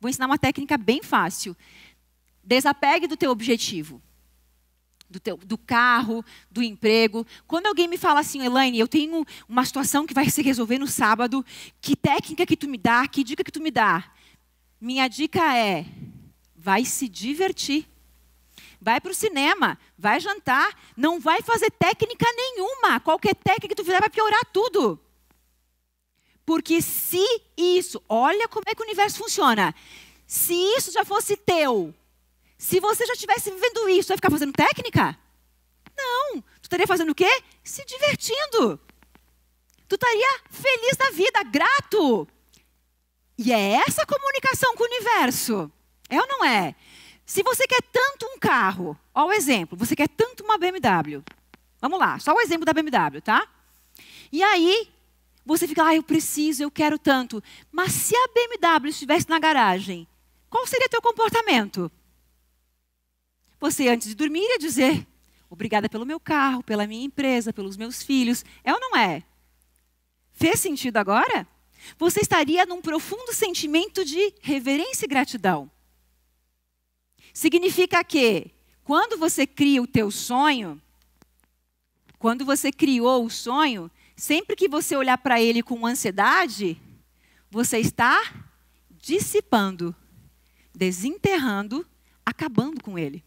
Vou ensinar uma técnica bem fácil. Desapegue do teu objetivo. Do, teu, do carro, do emprego. Quando alguém me fala assim, Elaine, eu tenho uma situação que vai se resolver no sábado, que técnica que tu me dá, que dica que tu me dá? Minha dica é: vai se divertir. Vai para o cinema, vai jantar, não vai fazer técnica nenhuma. Qualquer técnica que tu fizer vai piorar tudo. Porque se isso, olha como é que o universo funciona. Se isso já fosse teu, se você já estivesse vivendo isso, você ia ficar fazendo técnica? Não. Tu estaria fazendo o quê? Se divertindo. Tu estaria feliz da vida, grato. E é essa comunicação com o universo. É ou não é? Se você quer tanto um carro, olha o exemplo, você quer tanto uma BMW. Vamos lá, só o exemplo da BMW, tá? E aí, você fica, ah, eu preciso, eu quero tanto. Mas se a BMW estivesse na garagem, qual seria teu comportamento? Você, antes de dormir, ia dizer, obrigada pelo meu carro, pela minha empresa, pelos meus filhos. É ou não é? Fez sentido agora? Você estaria num profundo sentimento de reverência e gratidão. Significa que, quando você cria o teu sonho, quando você criou o sonho, Sempre que você olhar para ele com ansiedade, você está dissipando, desenterrando, acabando com ele,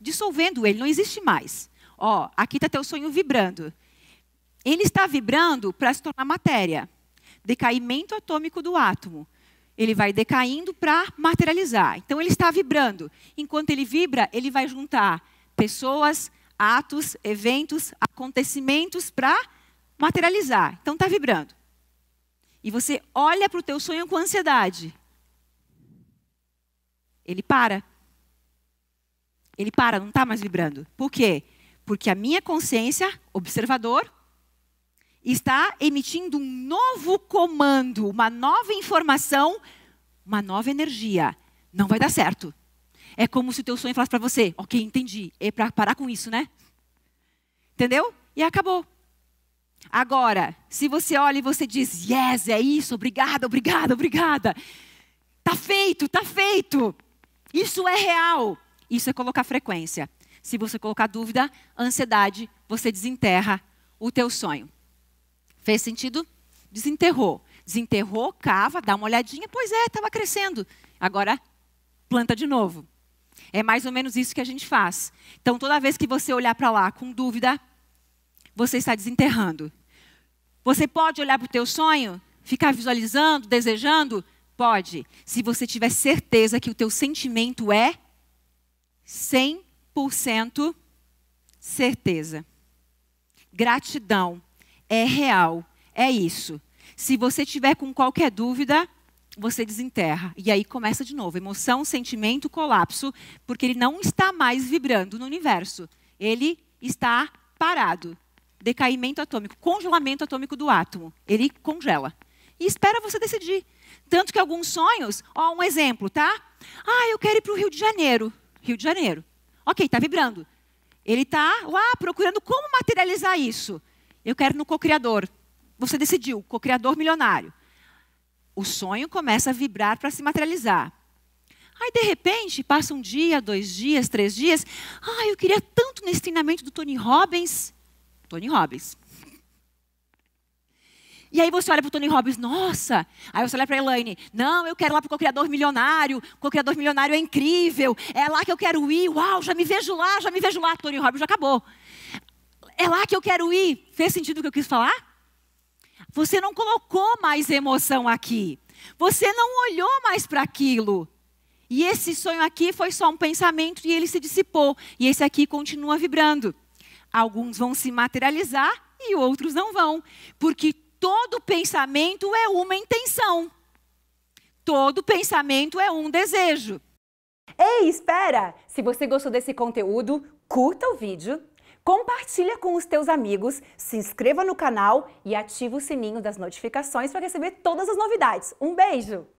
dissolvendo ele, não existe mais. Ó, aqui está teu sonho vibrando. Ele está vibrando para se tornar matéria. Decaimento atômico do átomo. Ele vai decaindo para materializar. Então ele está vibrando. Enquanto ele vibra, ele vai juntar pessoas, atos, eventos, acontecimentos para materializar. Então está vibrando. E você olha para o teu sonho com ansiedade. Ele para. Ele para, não está mais vibrando. Por quê? Porque a minha consciência, observador, está emitindo um novo comando, uma nova informação, uma nova energia. Não vai dar certo. É como se o teu sonho falasse para você, ok, entendi, é para parar com isso, né? Entendeu? E acabou. Agora, se você olha e você diz, yes, é isso, obrigada, obrigada, obrigada. Tá feito, tá feito. Isso é real. Isso é colocar frequência. Se você colocar dúvida, ansiedade, você desenterra o teu sonho. Fez sentido? Desenterrou. Desenterrou, cava, dá uma olhadinha, pois é, estava crescendo. Agora planta de novo. É mais ou menos isso que a gente faz. Então, toda vez que você olhar para lá com dúvida, você está desenterrando. Você pode olhar para o teu sonho, ficar visualizando, desejando? Pode, se você tiver certeza que o teu sentimento é 100% certeza. Gratidão é real, é isso. Se você tiver com qualquer dúvida, você desenterra. E aí começa de novo: emoção, sentimento, colapso, porque ele não está mais vibrando no universo. Ele está parado decaimento atômico, congelamento atômico do átomo. Ele congela. E espera você decidir. Tanto que alguns sonhos, ó, um exemplo, tá? Ah, eu quero ir para o Rio de Janeiro. Rio de Janeiro. Ok, está vibrando. Ele está lá procurando como materializar isso. Eu quero no co-criador. Você decidiu, co-criador milionário. O sonho começa a vibrar para se materializar. Aí, de repente, passa um dia, dois dias, três dias. Ah, eu queria tanto nesse treinamento do Tony Robbins. Tony Robbins. E aí você olha para o Tony Robbins, nossa. Aí você olha para a Elaine, não, eu quero ir lá para o co-criador milionário. O co-criador milionário é incrível. É lá que eu quero ir. Uau, já me vejo lá, já me vejo lá. Tony Robbins já acabou. É lá que eu quero ir. Fez sentido o que eu quis falar? Você não colocou mais emoção aqui. Você não olhou mais para aquilo. E esse sonho aqui foi só um pensamento e ele se dissipou. E esse aqui continua vibrando. Alguns vão se materializar e outros não vão, porque todo pensamento é uma intenção. Todo pensamento é um desejo. Ei, espera! Se você gostou desse conteúdo, curta o vídeo, compartilha com os teus amigos, se inscreva no canal e ativa o sininho das notificações para receber todas as novidades. Um beijo!